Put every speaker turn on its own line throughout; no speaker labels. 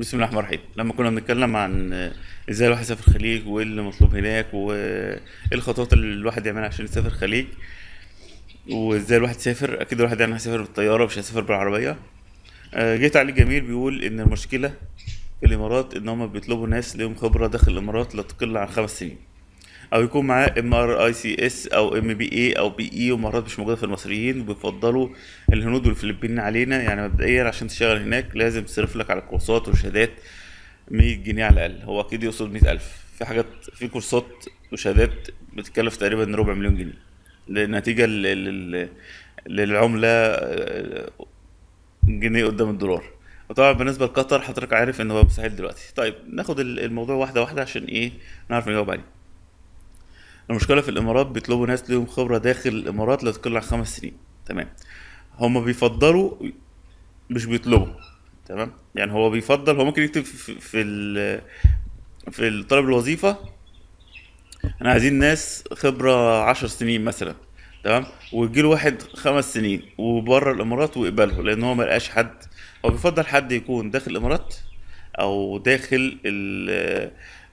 بسم الله الرحمن الرحيم لما كنا بنتكلم عن ازاي الواحد يسافر الخليج وايه اللي مطلوب هناك وايه الخطوات اللي الواحد يعملها عشان يسافر الخليج وازاي الواحد يسافر اكيد الواحد يعني هيسافر بالطياره مش هيسافر بالعربيه آه، جه تعليق جميل بيقول ان المشكله في الامارات ان هم بيطلبوا ناس ليهم خبره داخل الامارات لا تقل عن خمس سنين او يكون معاه ام ار اي سي اس او ام بي اي او بي اي e ومهارات مش موجوده في المصريين بيفضلوا الهنود والفلبين علينا يعني مبدئيا عشان تشتغل هناك لازم تصرف لك على كورسات وشهادات 100 جنيه على الاقل هو اكيد يقصد 100000 في حاجات في كورسات وشهادات بتكلف تقريبا ربع مليون جنيه نتيجه للعمله آه، جنيه قدام الدولار وطبعا بالنسبه لقطر حضرتك عارف ان هو مستحيل دلوقتي طيب ناخد الموضوع واحده واحده عشان ايه نعرف نجاوب عليه المشكله في الامارات بيطلبوا ناس ليهم خبره داخل الامارات لا تقل عن خمس سنين تمام هما بيفضلوا مش بيطلبوا تمام يعني هو بيفضل هو ممكن يكتب في في, طلب الوظيفه احنا عايزين ناس خبره عشر سنين مثلا تمام ويجيله واحد خمس سنين وبره الامارات ويقبله لان هو ملقاش حد هو بيفضل حد يكون داخل الامارات او داخل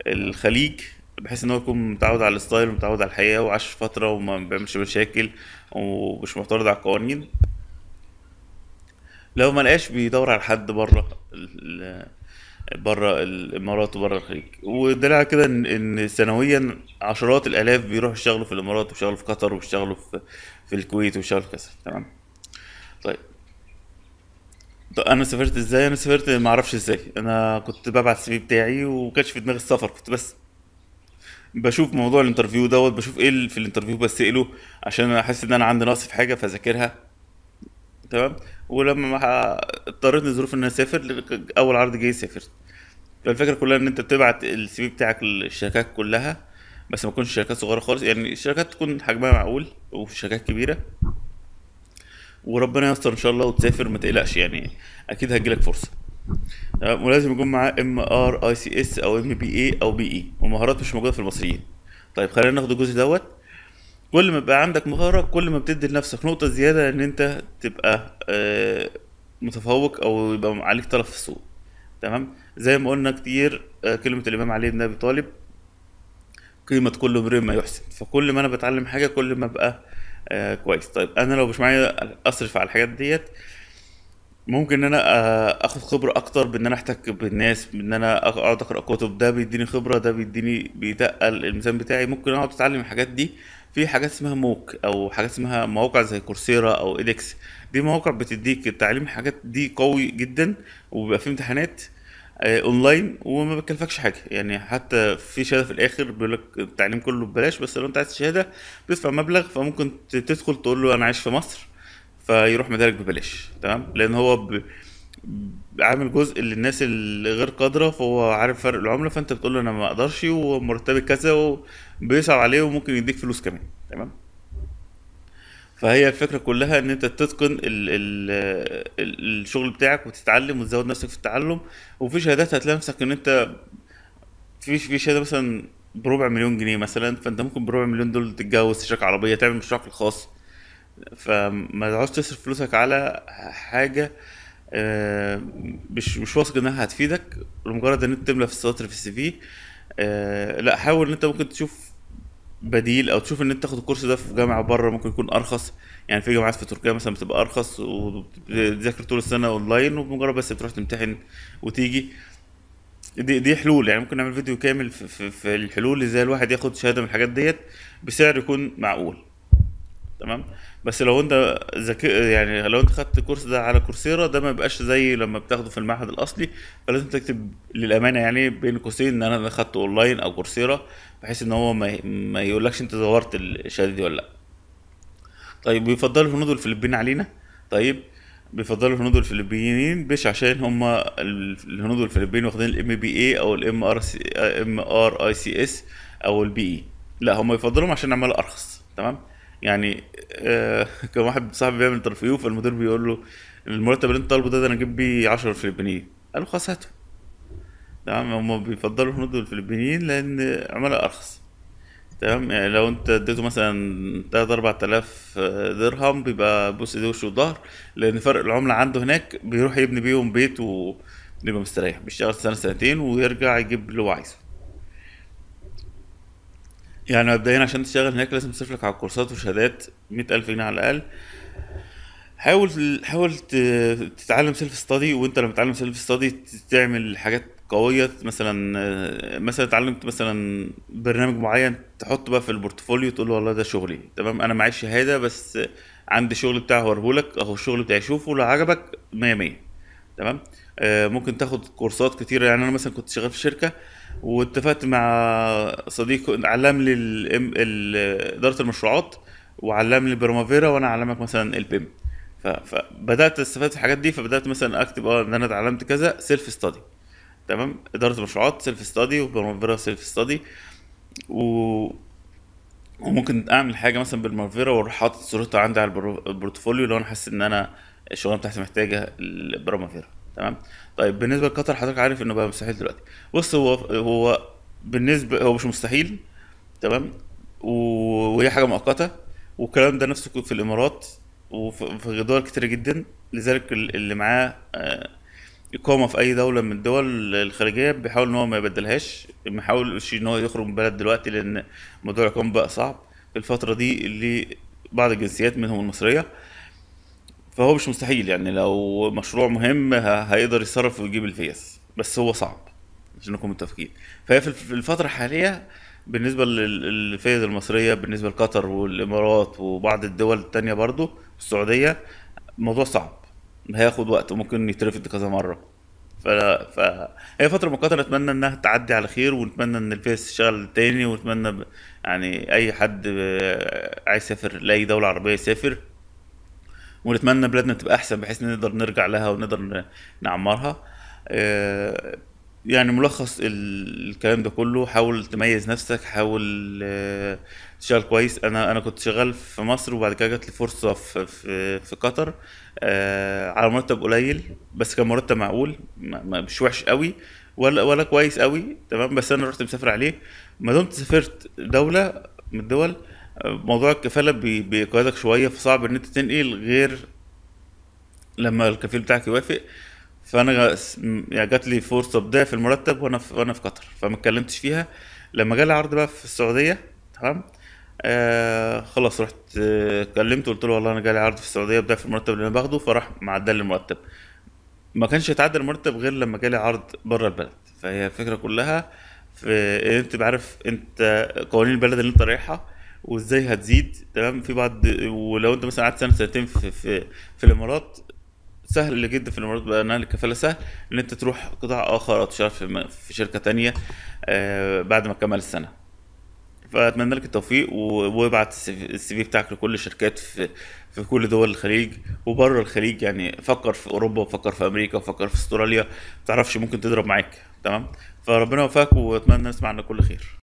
الخليج بحيث ان هو يكون متعود على الستايل ومتعود على الحياه وعاش فتره وما بيعملش مشاكل ومش معترض على القوانين لو ما لقاش بيدور على حد بره بره الامارات وبره الخليج والدليل على كده ان سنويا عشرات الالاف بيروحوا يشتغلوا في الامارات ويشتغلوا في قطر ويشتغلوا في في الكويت ويشتغلوا في كذا تمام طيب, طيب، انا سافرت ازاي انا سافرت ما اعرفش ازاي انا كنت ببعت السي في بتاعي وما في دماغي السفر كنت بس بشوف موضوع الانترفيو دوت بشوف ايه اللي في الانترفيو بسأله عشان انا حاسس ان انا عندي نقص في حاجه فذاكرها تمام ولما اضطريت لظروف ان انا اسافر اول عرض جاي سافرت فالفكره كلها ان انت بتبعت السي في بتاعك للشركات كلها بس ما تكونش شركات صغيره خالص يعني الشركات تكون حجمها معقول وفي شركات كبيره وربنا يستر ان شاء الله وتسافر ما تقلقش يعني اكيد هتجيلك فرصه تمام ولازم يكون معاه ام ار اي سي اس او ام بي اي او بي اي e. ومهارات مش موجوده في المصريين طيب خلينا ناخد الجزء دوت كل ما بقى عندك مهاره كل ما بتدي لنفسك نقطه زياده ان انت تبقى آه متفوق او يبقى عليك طلب في السوق تمام زي ما قلنا كتير آه كلمه الامام علي بن ابي طالب قيمه كل امرئ ما يحسن فكل ما انا بتعلم حاجه كل ما ابقى آه كويس طيب انا لو مش معايا اصرف على الحاجات ديت ممكن ان انا آه، اخد خبره اكتر بان انا احتك بالناس بان انا اقعد اقرا كتب ده بيديني خبره ده بيديني بيتقل الميزان بتاعي ممكن اقعد اتعلم الحاجات دي في حاجات اسمها موك او حاجات اسمها مواقع زي كورسيرا او ايدكس دي مواقع بتديك التعليم حاجات دي قوي جدا وبيبقى في امتحانات آه، اونلاين وما بتكلفكش حاجه يعني حتى في شهاده في الاخر بيقول لك التعليم كله ببلاش بس لو انت عايز شهاده بتدفع مبلغ فممكن تدخل تقول له انا عايش في مصر فيروح مدارك ببلاش تمام لان هو ب... عامل جزء للناس اللي غير قادره فهو عارف فرق العمله فانت بتقول له انا ما اقدرش ومرتبي كذا وبيصعب عليه وممكن يديك فلوس كمان تمام فهي الفكره كلها ان انت تتقن ال ال ال الشغل بتاعك وتتعلم وتزود نفسك في التعلم وفي شهادات هتلاقي نفسك ان انت في في شهاده مثلا بربع مليون جنيه مثلا فانت ممكن بربع مليون دول تتجوز تشترك عربيه تعمل مشروعك الخاص فما تعرفش تصرف فلوسك على حاجه آه، مش مش واثق انها هتفيدك لمجرد ان انت تملى في السطر في السي في آه، لا حاول ان انت ممكن تشوف بديل او تشوف ان انت تاخد الكورس ده في جامعه بره ممكن يكون ارخص يعني في جامعات في تركيا مثلا بتبقى ارخص وبتذاكر طول السنه اونلاين وبمجرد بس بتروح تمتحن وتيجي دي دي حلول يعني ممكن نعمل فيديو كامل في, في, في الحلول ازاي الواحد ياخد شهاده من الحاجات ديت بسعر يكون معقول تمام بس لو انت ذكي يعني لو انت خدت الكورس ده على كورسيرا ده ما بيبقاش زي لما بتاخده في المعهد الاصلي فلازم تكتب للامانه يعني بين قوسين ان انا خدته اونلاين او كورسيرا بحيث ان هو ما, ما يقولكش انت زورت الشهاده دي ولا لا طيب بيفضلوا الهنود والفلبين علينا طيب بيفضلوا الهنود والفلبينيين مش عشان هم الهنود والفلبين واخدين الام بي اي او الام ار ام ار اي سي اس او البي اي e. لا هم يفضلوهم عشان عمال ارخص تمام يعني آه كان واحد صاحبي بيعمل انترفيو فالمدير بيقول له المرتب اللي انت طالبه ده, ده انا اجيب بيه 10 فلبينيين قال له خلاص هاته تمام هم بيفضلوا الهنود والفلبينيين لان عملاء ارخص تمام يعني لو انت اديته مثلا 3 4000 درهم بيبقى بص ايده وشه وظهر لان فرق العمله عنده هناك بيروح يبني بيهم بيت ويبقى مستريح بيشتغل سنه سنتين ويرجع يجيب اللي هو عايزه يعني مبدئيا عشان تشتغل هناك لازم تصرف لك على الكورسات وشهادات مئة ألف جنيه على الأقل حاول حاول تتعلم سيلف ستادي وانت لما تتعلم سيلف ستادي تعمل حاجات قويه مثلا مثلا اتعلمت مثلا برنامج معين تحطه بقى في البورتفوليو تقول له والله ده شغلي تمام انا معيش شهاده بس عندي شغل بتاعي هوريهولك اهو الشغل بتاعي شوفه لو عجبك 100 100 تمام آه، ممكن تاخد كورسات كتيره يعني انا مثلا كنت شغال في شركه واتفقت مع صديق علم لي اداره المشروعات وعلم لي برامافيرا وانا علمك مثلا البيم فبدات استفاد في الحاجات دي فبدات مثلا اكتب اه ان انا اتعلمت كذا سيلف ستادي تمام اداره المشروعات سيلف ستادي وبرامافيرا سيلف ستادي و وممكن اعمل حاجه مثلا بالمارفيرا واروح حاطط صورتها عندي على البورتفوليو لو انا حاسس ان انا الشغلانه بتاعتي محتاجه فيها تمام طيب بالنسبه لقطر حضرتك عارف انه بقى مستحيل دلوقتي بص هو هو بالنسبه هو مش مستحيل تمام وهي حاجه مؤقته والكلام ده نفسه في الامارات وفي دول كتير جدا لذلك اللي معاه آه، اقامه في اي دوله من الدول الخارجيه بيحاول ان هو ما يبدلهاش ما يحاولش ان هو يخرج من البلد دلوقتي لان موضوع الاقامه بقى صعب في الفتره دي اللي بعض الجنسيات منهم المصريه فهو مش مستحيل يعني لو مشروع مهم هيقدر يتصرف ويجيب الفيس بس هو صعب عشان نكون متفقين فهي في الفتره الحاليه بالنسبه للفيز المصريه بالنسبه لقطر والامارات وبعض الدول التانية برضو السعوديه الموضوع صعب هياخد وقت وممكن يترفض كذا مره ف... فهي فترة مقاطعة أتمنى إنها تعدي على خير ونتمنى إن الفيس تشتغل تاني ونتمنى ب... يعني أي حد عايز يسافر لأي دولة عربية يسافر ونتمنى بلادنا تبقى احسن بحيث نقدر نرجع لها ونقدر نعمرها آه، يعني ملخص الكلام ده كله حاول تميز نفسك حاول آه، تشتغل كويس انا انا كنت شغال في مصر وبعد كده جات لي فرصه في في, في قطر آه، على مرتب قليل بس كان مرتب معقول مش وحش قوي ولا ولا كويس قوي تمام بس انا رحت مسافر عليه ما دمت سافرت دوله من الدول موضوع الكفاله بيقيدك شويه فصعب ان انت تنقل غير لما الكفيل بتاعك يوافق فانا يعني جات لي فرصه بضعف في المرتب وانا في وانا في قطر فما اتكلمتش فيها لما جالي عرض بقى في السعوديه تمام آه خلاص رحت آه، اتكلمت قلت له والله انا جالي عرض في السعوديه بضعف المرتب اللي انا باخده فراح معدل المرتب ما كانش يتعدى المرتب غير لما جالي عرض بره البلد فهي الفكره كلها في انت عارف انت قوانين البلد اللي انت رايحها وازاي هتزيد تمام في بعض ولو انت مثلا قعدت سنه سنتين في, في في الامارات سهل جدا في الامارات بقى نقل الكفاله سهل ان انت تروح قطاع اخر او تشتغل في, في شركه تانية آه، بعد ما تكمل السنه فاتمنى لك التوفيق وابعت السي في بتاعك لكل الشركات في في كل دول الخليج وبره الخليج يعني فكر في اوروبا وفكر في امريكا وفكر في استراليا ما تعرفش ممكن تضرب معاك تمام فربنا يوفقك واتمنى نسمع عنك كل خير